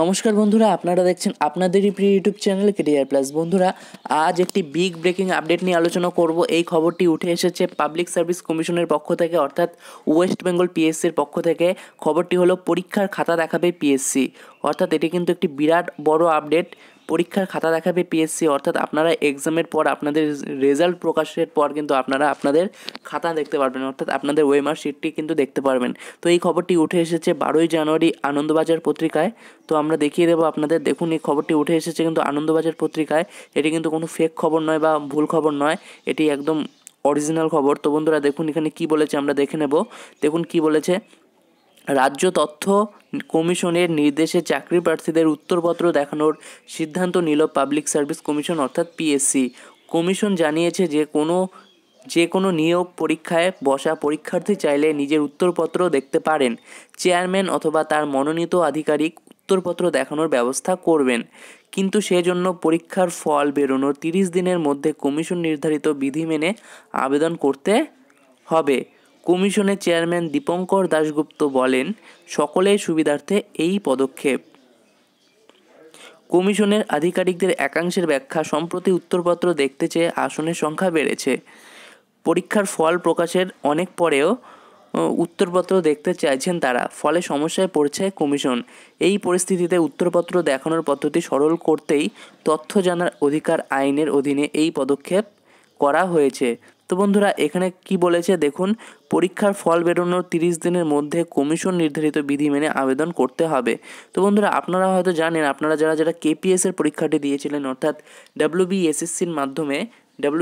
নমস্কার বন্ধুরা আপনারা দেখছেন আপনাদেরই প্রিয় ইউটিউব চ্যানেল কেরিয়ার প্লাস বন্ধুরা আজ একটি বিগ ব্রেকিং আপডেট নিয়ে আলোচনা করব এই খবরটি উঠে এসেছে পাবলিক সার্ভিস কমিশনের পক্ষ থেকে অর্থাৎ ওয়েস্ট বেঙ্গল পিএসসির পক্ষ থেকে খবরটি হলো পরীক্ষার খাতা দেখাবে পিএসসি অর্থাৎ এটি কিন্তু একটি বিরাট বড় আপডেট পরীক্ষার খাতা দেখাবে পিএসসি অর্থাৎ আপনারা এক্সামের পর আপনাদের রেজাল্ট প্রকাশের পর কিন্তু আপনারা আপনাদের খাতা দেখতে পারবেন অর্থাৎ আপনাদের ওয়েমার শিটটি কিন্তু দেখতে পারবেন তো এই খবরটি উঠে এসেছে বারোই জানুয়ারি আনন্দবাজার পত্রিকায় তো আমরা দেখিয়ে দেবো আপনাদের দেখুন এই খবরটি উঠে এসেছে কিন্তু আনন্দবাজার পত্রিকায় এটি কিন্তু কোনো ফেক খবর নয় বা ভুল খবর নয় এটি একদম অরিজিনাল খবর তো বন্ধুরা দেখুন এখানে কি বলেছে আমরা দেখে নেব দেখুন কি বলেছে রাজ্য তথ্য কমিশনের নির্দেশে চাকরি প্রার্থীদের উত্তরপত্র দেখানোর সিদ্ধান্ত নিল পাবলিক সার্ভিস কমিশন অর্থাৎ পিএসসি কমিশন জানিয়েছে যে কোনো যে কোনো নিয়োগ পরীক্ষায় বসা পরীক্ষার্থী চাইলে নিজের উত্তরপত্র দেখতে পারেন চেয়ারম্যান অথবা তার মনোনীত আধিকারিক উত্তরপত্র দেখানোর ব্যবস্থা করবেন কিন্তু সেজন্য পরীক্ষার ফল বেরোনোর তিরিশ দিনের মধ্যে কমিশন নির্ধারিত বিধি মেনে আবেদন করতে হবে কমিশনের চেয়ারম্যান দীপঙ্কর দাশগুপ্ত বলেন সকলের সুবিধার্থে এই পদক্ষেপ কমিশনের আধিকারিকদের একাংশের ব্যাখ্যা সম্প্রতি উত্তরপত্র দেখতে চেয়ে আসনের সংখ্যা বেড়েছে পরীক্ষার ফল প্রকাশের অনেক পরেও উত্তরপত্র দেখতে চাইছেন তারা ফলে সমস্যায় পড়ছে কমিশন এই পরিস্থিতিতে উত্তরপত্র দেখানোর পদ্ধতি সরল করতেই তথ্য জানার অধিকার আইনের অধীনে এই পদক্ষেপ করা হয়েছে তো বন্ধুরা এখানে কি বলেছে দেখুন পরীক্ষার ফল বেরোনোর তিরিশ দিনের মধ্যে কমিশন নির্ধারিত বিধি মেনে আবেদন করতে হবে তো বন্ধুরা আপনারা হয়তো জানেন আপনারা যারা যারা এর পরীক্ষাটি দিয়েছিলেন অর্থাৎ বিএসএসসির মাধ্যমে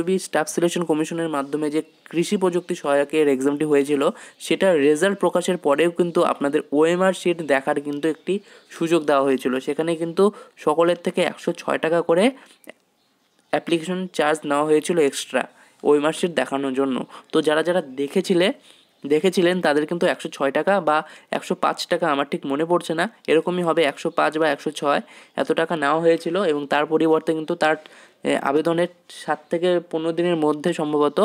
বি স্টাফ সিলেকশন কমিশনের মাধ্যমে যে কৃষি প্রযুক্তি সহায়কের এক্সামটি হয়েছিল সেটা রেজাল্ট প্রকাশের পরেও কিন্তু আপনাদের ওএমআর শিট দেখার কিন্তু একটি সুযোগ দেওয়া হয়েছিল সেখানে কিন্তু সকলের থেকে একশো ছয় টাকা করে অ্যাপ্লিকেশন চার্জ নেওয়া হয়েছিল এক্সট্রা ওই মার্কশিট দেখানোর জন্য তো যারা যারা দেখেছিলে দেখেছিলেন তাদের কিন্তু একশো ছয় টাকা বা একশো পাঁচ টাকা আমার ঠিক মনে পড়ছে না এরকমই হবে একশো পাঁচ বা একশো ছয় এত টাকা নেওয়া হয়েছিল এবং তার পরিবর্তে কিন্তু তার আবেদনের সাত থেকে পনেরো দিনের মধ্যে সম্ভবত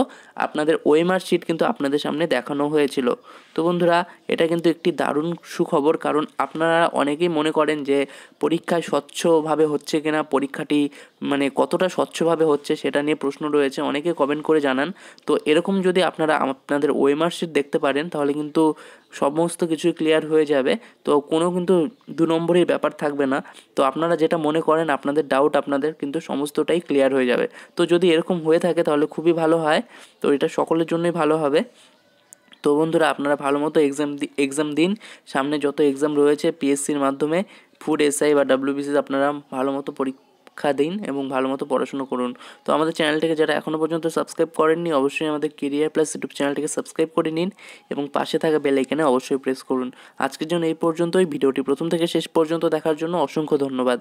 আপনাদের ওয়েমার শিট কিন্তু আপনাদের সামনে দেখানো হয়েছিল তো বন্ধুরা এটা কিন্তু একটি দারুণ সুখবর কারণ আপনারা অনেকেই মনে করেন যে পরীক্ষা স্বচ্ছভাবে হচ্ছে কিনা পরীক্ষাটি মানে কতটা স্বচ্ছভাবে হচ্ছে সেটা নিয়ে প্রশ্ন রয়েছে অনেকে কমেন্ট করে জানান তো এরকম যদি আপনারা আপনাদের ওয়েমার্কশিট দেখতে পারেন তাহলে কিন্তু সমস্ত কিছুই ক্লিয়ার হয়ে যাবে তো কোনো কিন্তু দু নম্বরের ব্যাপার থাকবে না তো আপনারা যেটা মনে করেন আপনাদের ডাউট আপনাদের কিন্তু সমস্তটাই ক্লিয়ার হয়ে যাবে তো যদি এরকম হয়ে থাকে তাহলে খুবই ভালো হয় তো এটা সকলের জন্যই ভালো হবে তো বন্ধুরা আপনারা ভালো মতো এক্সাম এক্সাম দিন সামনে যত এক্সাম রয়েছে পিএসসির মাধ্যমে ফুড এসআই বা ডাব্লিউবিসিস আপনারা ভালো মতো পরীক্ষা শিক্ষা দিন এবং ভালো মতো পড়াশুনো করুন তো আমাদের চ্যানেলটিকে যারা এখনও পর্যন্ত সাবস্ক্রাইব করেননি অবশ্যই আমাদের কেরিয়ার প্লাস ইউটিউব চ্যানেলটিকে সাবস্ক্রাইব করে নিন এবং পাশে থাকা বেল আইকনে অবশ্যই প্রেস করুন আজকের জন্য এই পর্যন্তই ভিডিওটি প্রথম থেকে শেষ পর্যন্ত দেখার জন্য অসংখ্য ধন্যবাদ